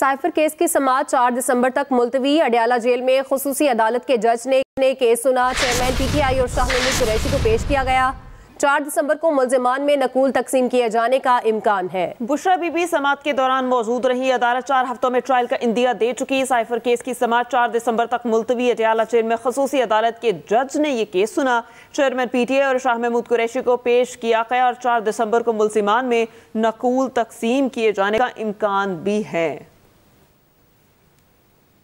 cipher case की समाज 4 दिसंबर तक मुलतवी अडयाला जेल में खसूसी अदालत के जज ने, ने केस सुना चेयरमैन पीटीआई और शाहनूर कुरैशी को पेश किया गया चार दिसंबर को मुलजमान में नकुल तकसीम किए जाने का इम्कान है बुशरा बीबी समात के दौरान मौजूद रही अदालत चार हफ्तों में ट्रायल का इंदिया दे चुकी साइफर केस की समात चार दिसंबर तक मुलतवी अटियाला जेल में खसूसी अदालत के जज ने यह केस सुना चेयरमैन पी टी आई और शाह महमूद कुरैशी को पेश किया गया और चार दिसंबर को मुलजमान में नकुल तकसीम किए जाने का इम्कान भी है